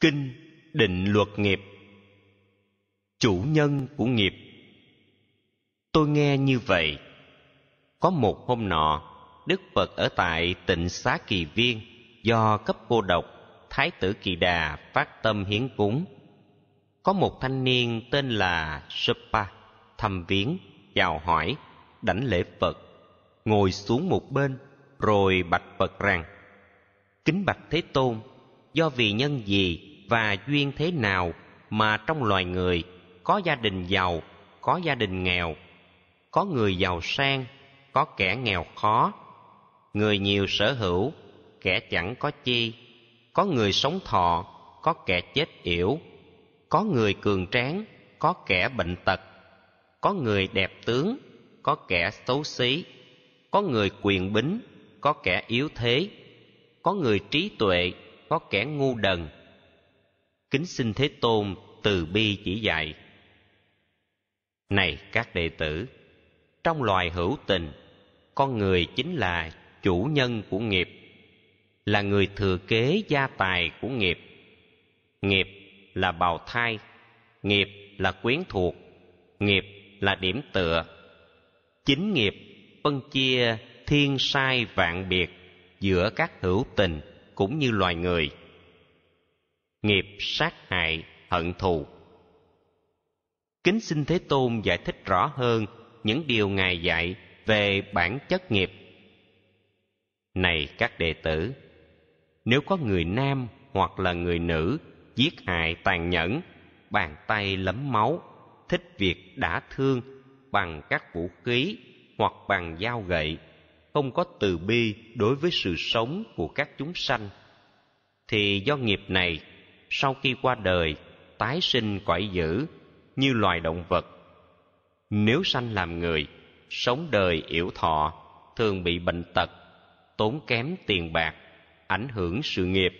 kinh định luật nghiệp chủ nhân của nghiệp tôi nghe như vậy có một hôm nọ đức phật ở tại tịnh xá kỳ viên do cấp cô độc thái tử kỳ đà phát tâm hiến cúng có một thanh niên tên là Supa thăm viếng chào hỏi đảnh lễ phật ngồi xuống một bên rồi bạch phật rằng kính bạch thế tôn do vì nhân gì và duyên thế nào mà trong loài người có gia đình giàu có gia đình nghèo có người giàu sang có kẻ nghèo khó người nhiều sở hữu kẻ chẳng có chi có người sống thọ có kẻ chết yểu có người cường tráng có kẻ bệnh tật có người đẹp tướng có kẻ xấu xí có người quyền bính có kẻ yếu thế có người trí tuệ có kẻ ngu đần kính xin thế tôn từ bi chỉ dạy này các đệ tử trong loài hữu tình con người chính là chủ nhân của nghiệp là người thừa kế gia tài của nghiệp nghiệp là bào thai nghiệp là quyến thuộc nghiệp là điểm tựa chính nghiệp phân chia thiên sai vạn biệt giữa các hữu tình cũng như loài người nghiệp sát hại hận thù kính xin thế tôn giải thích rõ hơn những điều ngài dạy về bản chất nghiệp này các đệ tử nếu có người nam hoặc là người nữ giết hại tàn nhẫn bàn tay lấm máu thích việc đã thương bằng các vũ khí hoặc bằng dao gậy không có từ bi đối với sự sống của các chúng sanh thì do nghiệp này sau khi qua đời tái sinh cõi dữ như loài động vật nếu sanh làm người sống đời yểu thọ thường bị bệnh tật tốn kém tiền bạc ảnh hưởng sự nghiệp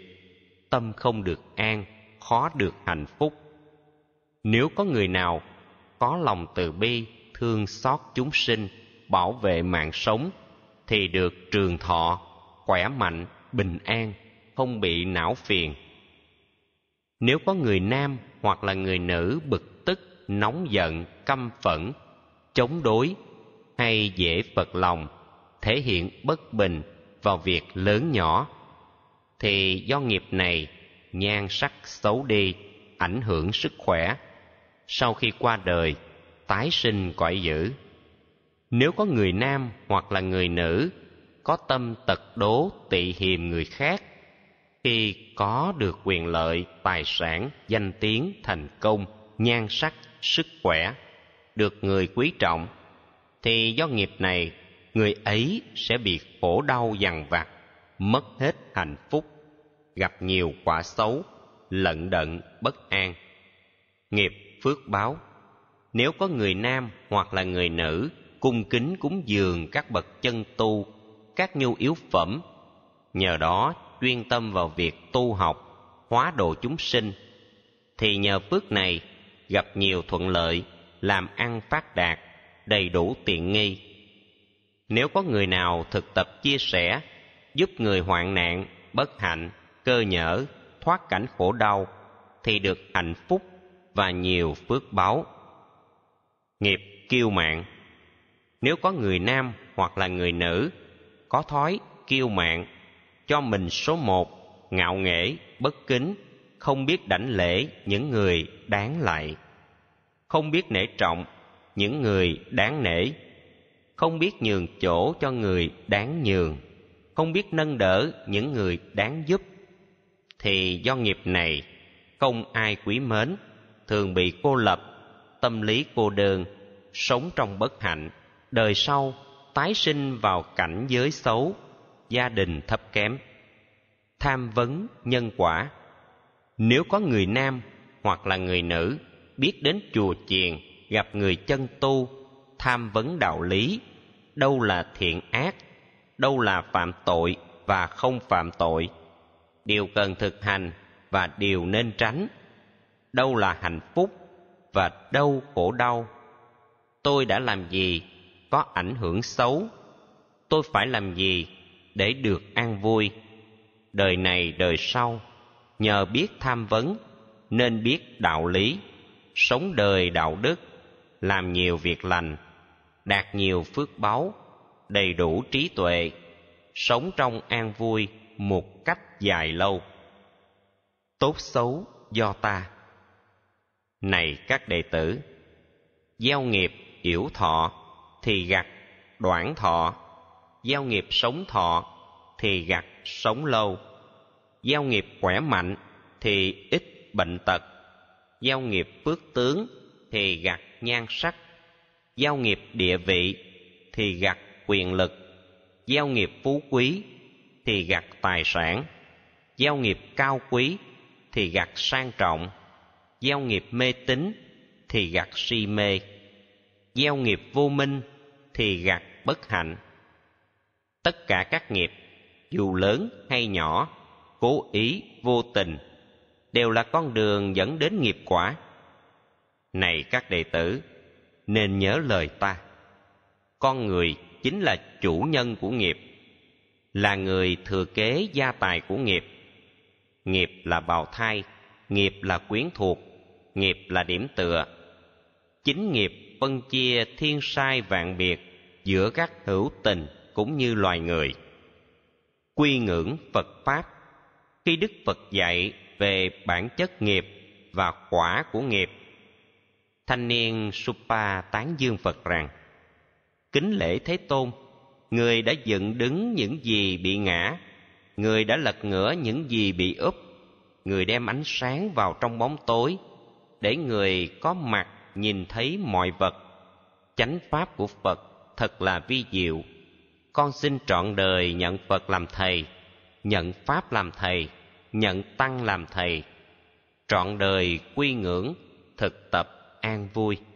tâm không được an khó được hạnh phúc nếu có người nào có lòng từ bi thương xót chúng sinh bảo vệ mạng sống thì được trường thọ khỏe mạnh bình an không bị não phiền nếu có người nam hoặc là người nữ bực tức nóng giận căm phẫn chống đối hay dễ phật lòng thể hiện bất bình vào việc lớn nhỏ thì do nghiệp này nhan sắc xấu đi ảnh hưởng sức khỏe sau khi qua đời tái sinh cõi dữ nếu có người nam hoặc là người nữ có tâm tật đố tị hiềm người khác khi có được quyền lợi tài sản danh tiếng thành công nhan sắc sức khỏe được người quý trọng thì do nghiệp này người ấy sẽ bị khổ đau dằn vặt mất hết hạnh phúc gặp nhiều quả xấu lận đận bất an nghiệp phước báo nếu có người nam hoặc là người nữ cung kính cúng dường các bậc chân tu các nhu yếu phẩm nhờ đó chuyên tâm vào việc tu học hóa độ chúng sinh thì nhờ phước này gặp nhiều thuận lợi làm ăn phát đạt đầy đủ tiện nghi nếu có người nào thực tập chia sẻ giúp người hoạn nạn bất hạnh cơ nhở thoát cảnh khổ đau thì được hạnh phúc và nhiều phước báo nghiệp kiêu mạng nếu có người nam hoặc là người nữ có thói kiêu mạn cho mình số một ngạo nghễ bất kính không biết đảnh lễ những người đáng lạy không biết nể trọng những người đáng nể không biết nhường chỗ cho người đáng nhường không biết nâng đỡ những người đáng giúp thì do nghiệp này không ai quý mến thường bị cô lập tâm lý cô đơn sống trong bất hạnh đời sau tái sinh vào cảnh giới xấu gia đình thấp kém tham vấn nhân quả nếu có người nam hoặc là người nữ biết đến chùa chiền gặp người chân tu tham vấn đạo lý đâu là thiện ác đâu là phạm tội và không phạm tội điều cần thực hành và điều nên tránh đâu là hạnh phúc và đâu khổ đau tôi đã làm gì có ảnh hưởng xấu tôi phải làm gì để được an vui đời này đời sau nhờ biết tham vấn nên biết đạo lý sống đời đạo đức làm nhiều việc lành đạt nhiều phước báu đầy đủ trí tuệ sống trong an vui một cách dài lâu tốt xấu do ta này các đệ tử gieo nghiệp yểu thọ thì gặt đoạn thọ giao nghiệp sống thọ thì gặt sống lâu giao nghiệp khỏe mạnh thì ít bệnh tật giao nghiệp phước tướng thì gặt nhan sắc giao nghiệp địa vị thì gặt quyền lực giao nghiệp phú quý thì gặt tài sản giao nghiệp cao quý thì gặt sang trọng giao nghiệp mê tín thì gặt si mê gieo nghiệp vô minh thì gặt bất hạnh tất cả các nghiệp dù lớn hay nhỏ cố ý vô tình đều là con đường dẫn đến nghiệp quả này các đệ tử nên nhớ lời ta con người chính là chủ nhân của nghiệp là người thừa kế gia tài của nghiệp nghiệp là bào thai nghiệp là quyến thuộc nghiệp là điểm tựa chính nghiệp phân chia thiên sai vạn biệt giữa các hữu tình cũng như loài người quy ngưỡng phật pháp khi đức phật dạy về bản chất nghiệp và quả của nghiệp thanh niên supa tán dương phật rằng kính lễ thế tôn người đã dựng đứng những gì bị ngã người đã lật ngửa những gì bị úp người đem ánh sáng vào trong bóng tối để người có mặt nhìn thấy mọi vật chánh pháp của phật thật là vi diệu con xin trọn đời nhận phật làm thầy nhận pháp làm thầy nhận tăng làm thầy trọn đời quy ngưỡng thực tập an vui